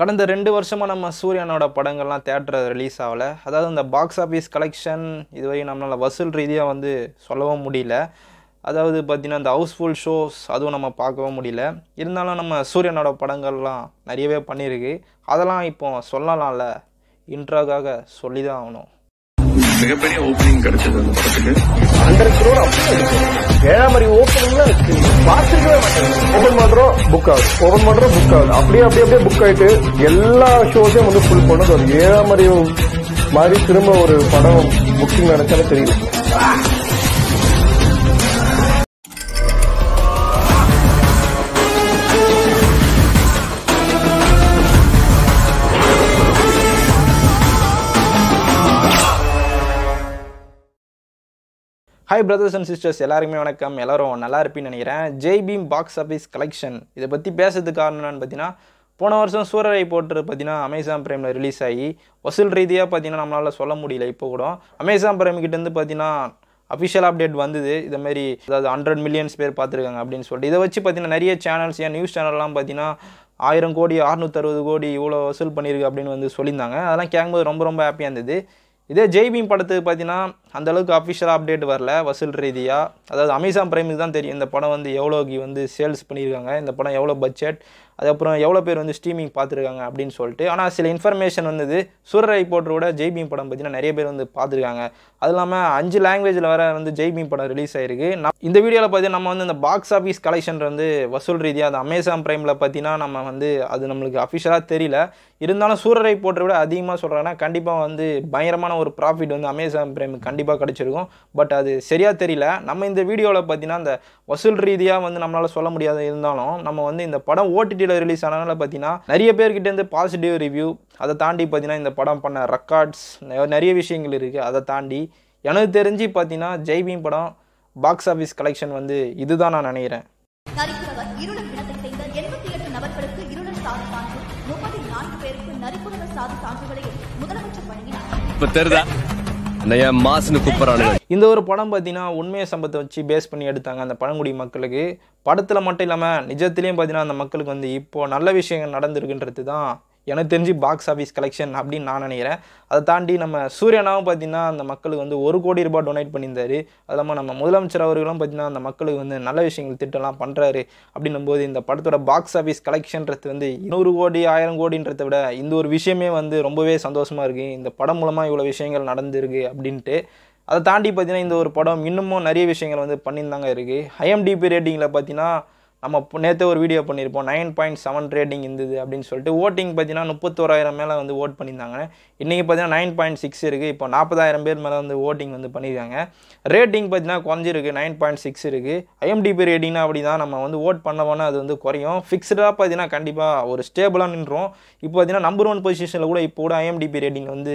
கடந்த ரெண்டு வருஷமாக நம்ம சூரியனோட படங்கள்லாம் தேட்டரை ரிலீஸ் ஆகலை அதாவது அந்த பாக்ஸ் ஆஃபீஸ் கலெக்ஷன் இதுவரையும் நம்மளால் வசூல் ரீதியாக வந்து சொல்லவும் முடியல அதாவது பார்த்திங்கன்னா அந்த ஹவுஸ்ஃபுல் ஷோஸ் அதுவும் நம்ம பார்க்கவும் முடியல இருந்தாலும் நம்ம சூரியனோட படங்கள்லாம் நிறையவே பண்ணியிருக்கு அதெல்லாம் இப்போ சொல்லலாம்ல இன்ட்ராக்காக சொல்லி தான் ஆகணும் மிகப்பெரிய ஓப்பனிங் கிடைச்சது அந்த படத்துக்கு ஹண்ட்ரட் க்ரோர் ஏழாம் அறிவு ஓப்பனிங்லாம் இருக்கு பார்த்துக்கவே மாட்டேன் ஓபன் பண்றோம் புக் ஆகுது ஓபன் பண்றோம் புக் ஆகுது அப்படியே அப்படியே அப்படியே புக் ஆயிட்டு எல்லா ஷோஸையும் வந்து ஃபுல் பண்ணது ஒரு ஏழாம் அறிவு மாதிரி திரும்ப ஒரு படம் புக்கிங் நினைச்சாலே தெரியுது ஹாய் பிரதர்ஸ் அண்ட் சிஸ்டர்ஸ் எல்லாருமே வணக்கம் எல்லோரும் நல்லா இருப்பீன்னு நினைக்கிறேன் ஜெய்பீம் பாக்ஸ் ஆஃபீஸ் கலெக்ஷன் இதை பற்றி பேசுறதுக்கு காரணம் என்னன்னு பார்த்தீங்கன்னா போன வருஷம் சூரரை போட்டு பார்த்தீங்கன்னா அமேசான் பிரைமில் ரிலீஸ் ஆகி வசூல் ரீதியாக பார்த்தீங்கன்னா நம்மளால் சொல்ல முடியல இப்போ கூட அமேசான் பிரைம்கிட்டேருந்து பார்த்தீங்கன்னா அஃபிஷியல் அப்டேட் வந்தது இதுமாரி அதாவது ஹண்ட்ரட் மில்லியன்ஸ் பேர் பார்த்துருக்காங்க அப்படின்னு சொல்லிட்டு இதை வச்சு பார்த்தீங்கன்னா நிறைய சேனல்ஸ் ஏன் நியூஸ் சேனல்லாம் பார்த்தீங்கன்னா ஆயிரம் கோடி அறுநூத்தறுபது கோடி இவ்வளோ வசூல் பண்ணியிருக்கு அப்படின்னு வந்து சொல்லியிருந்தாங்க அதெல்லாம் கேட்கும்போது ரொம்ப ரொம்ப ஹாப்பியாக இருந்தது இதே ஜெய்பீம் படத்துக்கு பார்த்தீங்கன்னா அந்தளவுக்கு அஃபிஷியலாக அப்டேட் வரல வசூல் ரீதியாக அதாவது அமேசான் பிரைமுக்கு தான் தெரியும் இந்த படம் வந்து எவ்வளோக்கு வந்து சேல்ஸ் பண்ணியிருக்காங்க இந்த படம் எவ்வளோ பட்ஜெட் அதுக்கப்புறம் எவ்வளோ பேர் வந்து ஸ்ட்ரீமிங் பார்த்துருக்காங்க அப்படின்னு சொல்லிட்டு ஆனால் சில இன்ஃபர்மேஷன் வந்தது சூரரை போட்டரோட ஜெய்பீம் படம் பற்றினா நிறைய பேர் வந்து பார்த்துருக்காங்க அது இல்லாமல் அஞ்சு லாங்குவேஜில் வர வந்து ஜெய்பீம் படம் ரிலீஸ் ஆயிருக்கு இந்த வீடியோவில் பார்த்தீங்கன்னா நம்ம வந்து இந்த பாக்ஸ் ஆஃபீஸ் கலெக்ஷன் வந்து வசூல் ரீதியாக அது அமேசான் ப்ரைமில் பார்த்தீங்கன்னா நம்ம வந்து அது நம்மளுக்கு அஃபிஷியலாக தெரியல இருந்தாலும் சூரரை போட்டரை விட அதிகமாக சொல்கிறாங்கன்னா கண்டிப்பாக வந்து பயங்கரமான ஒரு ப்ராஃபிட் வந்து அமேசான் பிரைமுக்கு கண்டிப்பாக கண்டிப்பாக கிடச்சிருக்கும் பட் அது சரியாக தெரியல நம்ம இந்த வீடியோவில் பார்த்தீங்கன்னா அந்த வசூல் ரீதியாக வந்து நம்மளால் சொல்ல முடியாத இருந்தாலும் நம்ம வந்து இந்த படம் ஓடிடியில் ரிலீஸ் ஆனதுனால பார்த்தீங்கன்னா நிறைய பேர்கிட்டேருந்து பாசிட்டிவ் ரிவ்யூ அதை தாண்டி பார்த்தீங்கன்னா இந்த படம் பண்ண ரெக்கார்ட்ஸ் நிறைய விஷயங்கள் இருக்குது அதை தாண்டி எனக்கு தெரிஞ்சு பார்த்தீங்கன்னா ஜெய்பீம் படம் பாக்ஸ் ஆஃபீஸ் கலெக்ஷன் வந்து இதுதான் நான் நினைக்கிறேன் முதலமைச்சர் வழங்கினார் அந்த ஏன் மாசுன்னு இந்த ஒரு படம் பார்த்தீங்கன்னா உண்மையை சம்பத்தை வச்சு பேஸ் பண்ணி எடுத்தாங்க அந்த பழங்குடி மக்களுக்கு படத்தில் மட்டும் இல்லாமல் நிஜத்துலேயும் பார்த்தீங்கன்னா அந்த மக்களுக்கு வந்து இப்போது நல்ல விஷயங்கள் நடந்திருக்குன்றது தான் எனக்கு தெரிஞ்சு பாக்ஸ் ஆஃபீஸ் கலெக்ஷன் அப்படின்னு நான் நினைக்கிறேன் அதை தாண்டி நம்ம சூரியனாவும் பார்த்தீங்கன்னா அந்த மக்களுக்கு வந்து ஒரு கோடி ரூபாய் டொனேட் பண்ணியிருந்தாரு அது இல்லாமல் நம்ம முதலமைச்சர் அவர்களும் பார்த்தீங்கன்னா அந்த மக்களுக்கு வந்து நல்ல விஷயங்கள் திட்டம்லாம் பண்ணுறாரு அப்படின்னும் போது இந்த படத்தோட பாக்ஸ் ஆஃபீஸ் கலெக்ஷன்றது வந்து நூறு கோடி ஆயிரம் கோடின்றத விட இந்த ஒரு விஷயமே வந்து ரொம்பவே சந்தோஷமாக இருக்குது இந்த படம் மூலமாக இவ்வளோ விஷயங்கள் நடந்திருக்கு அப்படின்ட்டு அதை தாண்டி பார்த்தீங்கன்னா இந்த ஒரு படம் இன்னமும் நிறைய விஷயங்கள் வந்து பண்ணியிருந்தாங்க இருக்குது ஐஎம்டிபி ரேட்டிங்கில் பார்த்தீங்கன்னா நம்ம நேற்று ஒரு வீடியோ பண்ணியிருப்போம் நைன் பாயிண்ட் செவன் ரேட்டிங் இருந்தது அப்படின்னு சொல்லிட்டு ஓட்டிங் பார்த்தீங்கன்னா முப்பத்தோராயிரம் மேலே வந்து ஓட் பண்ணியிருந்தாங்க இன்றைக்கி பார்த்தீங்கன்னா நைன் பாயிண்ட் சிக்ஸ் இருக்குது இப்போ நாற்பதாயிரம் பேர் மேலே வந்து ஓட்டிங் வந்து பண்ணியிருக்காங்க ரேட்டிங் பார்த்தீங்கன்னா குறைஞ்சிருக்கு நைன் பாயிண்ட் சிக்ஸ் இருக்குது ஐஎம்டிபி ரேட்டிங்னா அப்படி தான் நம்ம வந்து ஓட் பண்ணவோன்னா அது வந்து குறையும் ஃபிக்ஸ்டாக பார்த்தீங்கன்னா கண்டிப்பாக ஒரு ஸ்டேபிளாக நின்றோம் இப்போ பார்த்தீங்கன்னா நம்பர் ஒன் பொசிஷனில் கூட இப்போ கூட ஐஎம்டிபி ரேட்டிங் வந்து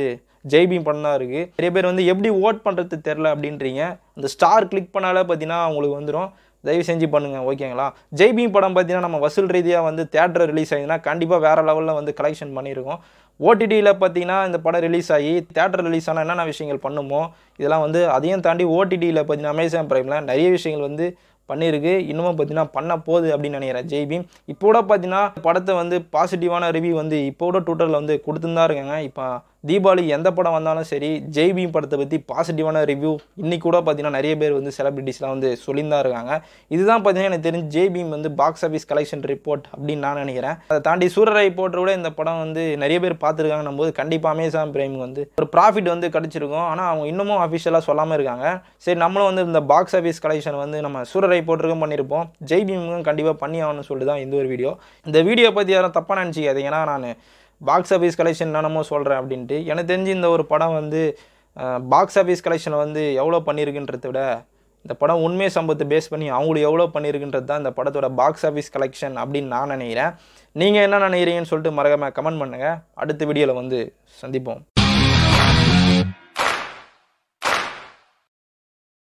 ஜெய்பிங் பண்ணா இருக்குது நிறைய பேர் வந்து எப்படி ஓட் பண்ணுறது தெரில அப்படின்றீங்க அந்த ஸ்டார் கிளிக் பண்ணாலே பார்த்தீங்கன்னா உங்களுக்கு வந்துடும் தயவு செஞ்சு பண்ணுங்கள் ஓகேங்களா ஜெய்பீம் படம் பார்த்தீங்கன்னா நம்ம வசூல் ரீதியாக வந்து தேட்டர் ரிலீஸ் ஆகிதுன்னா கண்டிப்பாக வேறு லெவலில் வந்து கலெக்ஷன் பண்ணியிருக்கோம் ஓடிடியில் பார்த்தீங்கன்னா இந்த படம் ரிலீஸ் ஆகி தேட்டர் ரிலீஸ் ஆனால் என்னென்ன விஷயங்கள் பண்ணுமோ இதெல்லாம் வந்து அதையும் தாண்டி ஓடிடியில் பார்த்தீங்கன்னா அமேசான் ப்ரைமில் நிறைய விஷயங்கள் வந்து பண்ணியிருக்கு இன்னமும் பார்த்தீங்கன்னா பண்ண போகுது அப்படின்னு நினைக்கிறேன் ஜெய்பீம் இப்போ கூட பார்த்தீங்கன்னா படத்தை வந்து பாசிட்டிவான ரிவ்யூ வந்து இப்போ கூட ட்விட்டரில் வந்து கொடுத்துருந்தா இருக்காங்க இப்போ தீபாவளி எந்த படம் வந்தாலும் சரி ஜெய்பீம் படத்தை பற்றி பாசிட்டிவான ரிவ்யூ இன்றைக்கி கூட பார்த்தீங்கன்னா நிறைய பேர் வந்து செலிபிரிட்டிஸ்லாம் வந்து சொல்லியிருந்தா இருக்காங்க இதுதான் பார்த்தீங்கன்னா எனக்கு தெரிஞ்சு ஜெய்பீம் வந்து பாக்ஸ் ஆஃபீஸ் கலெக்ஷன் ரிப்போர்ட் அப்படின்னு நான் நினைக்கிறேன் அதை தாண்டி சூரரை போட்டு கூட இந்த படம் வந்து நிறைய பேர் பார்த்துருக்காங்கன்னும் போது கண்டிப்பாக அமேசான் பிரைம் வந்து ஒரு ப்ராஃபிட் வந்து கிடச்சிருக்கும் ஆனால் அவங்க இன்னமும் அஃபிஷியலாக சொல்லாமல் இருக்காங்க சரி நம்மளும் வந்து இந்த பாக்ஸ் ஆஃபீஸ் கலெக்ஷன் வந்து நம்ம சூரரை போட்டிருக்கும் பண்ணியிருப்போம் ஜெய்பீமுக்கும் கண்டிப்பாக பண்ணி ஆகணும்னு சொல்லிட்டு தான் இந்த ஒரு வீடியோ இந்த வீடியோ பற்றி யாரும் தப்பாக நினச்சிக்காது ஏன்னா நான் பாக்ஸ் ஆஃபீஸ் கலெக்ஷன் நானமோ சொல்கிறேன் அப்படின்ட்டு எனக்கு தெரிஞ்சு இந்த ஒரு படம் வந்து பாக்ஸ் ஆஃபீஸ் கலெக்ஷனை வந்து எவ்வளோ பண்ணியிருக்குன்றத விட இந்த படம் உண்மை சம்பவத்தை பேஸ் பண்ணி அவங்களும் எவ்வளோ பண்ணியிருக்குன்றது தான் இந்த படத்தோட பாக்ஸ் ஆஃபீஸ் கலெக்ஷன் அப்படின்னு நான் நினைக்கிறேன் நீங்கள் என்ன நினைக்கிறீங்கன்னு சொல்லிட்டு மறக்காமல் கமெண்ட் பண்ணுங்கள் அடுத்த வீடியோவில் வந்து சந்திப்போம்